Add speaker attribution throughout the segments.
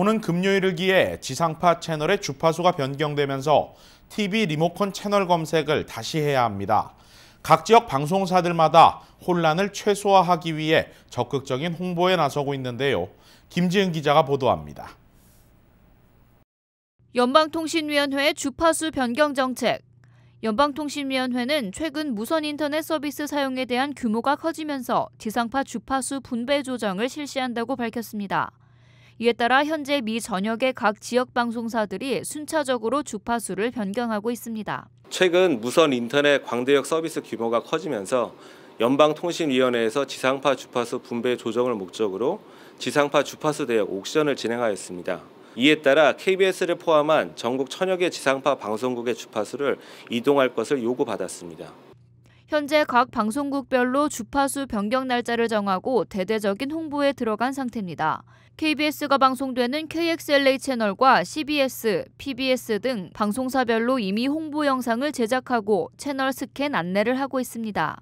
Speaker 1: 오는 금요일을 기해 지상파 채널의 주파수가 변경되면서 TV 리모컨 채널 검색을 다시 해야 합니다. 각 지역 방송사들마다 혼란을 최소화하기 위해 적극적인 홍보에 나서고 있는데요. 김지은 기자가 보도합니다.
Speaker 2: 연방통신위원회의 주파수 변경 정책. 연방통신위원회는 최근 무선 인터넷 서비스 사용에 대한 규모가 커지면서 지상파 주파수 분배 조정을 실시한다고 밝혔습니다. 이에 따라 현재 미 전역의 각 지역 방송사들이 순차적으로 주파수를 변경하고 있습니다.
Speaker 3: 최근 무선 인터넷 광대역 서비스 규모가 커지면서 연방통신위원회에서 지상파 주파수 분배 조정을 목적으로 지상파 주파수 대역 옥션을 진행하였습니다. 이에 따라 KBS를 포함한 전국 천여 개 지상파 방송국의 주파수를 이동할 것을 요구받았습니다.
Speaker 2: 현재 각 방송국별로 주파수 변경 날짜를 정하고 대대적인 홍보에 들어간 상태입니다. KBS가 방송되는 KXLA 채널과 CBS, PBS 등 방송사별로 이미 홍보 영상을 제작하고 채널 스캔 안내를 하고 있습니다.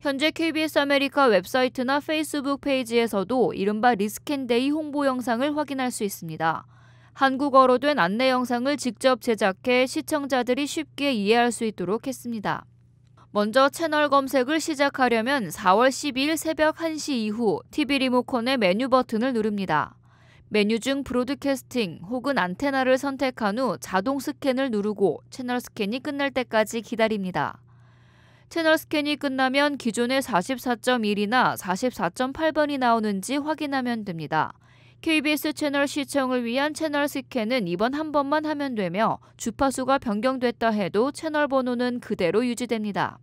Speaker 2: 현재 KBS 아메리카 웹사이트나 페이스북 페이지에서도 이른바 리스캔데이 홍보 영상을 확인할 수 있습니다. 한국어로 된 안내 영상을 직접 제작해 시청자들이 쉽게 이해할 수 있도록 했습니다. 먼저 채널 검색을 시작하려면 4월 12일 새벽 1시 이후 TV 리모컨의 메뉴 버튼을 누릅니다. 메뉴 중 브로드캐스팅 혹은 안테나를 선택한 후 자동 스캔을 누르고 채널 스캔이 끝날 때까지 기다립니다. 채널 스캔이 끝나면 기존의 44.1이나 44.8번이 나오는지 확인하면 됩니다. KBS 채널 시청을 위한 채널 스캔은 이번 한 번만 하면 되며 주파수가 변경됐다 해도 채널 번호는 그대로 유지됩니다.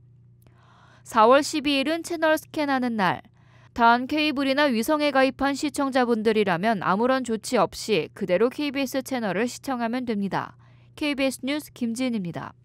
Speaker 2: 4월 12일은 채널 스캔하는 날. 단 케이블이나 위성에 가입한 시청자분들이라면 아무런 조치 없이 그대로 KBS 채널을 시청하면 됩니다. KBS 뉴스 김지은입니다.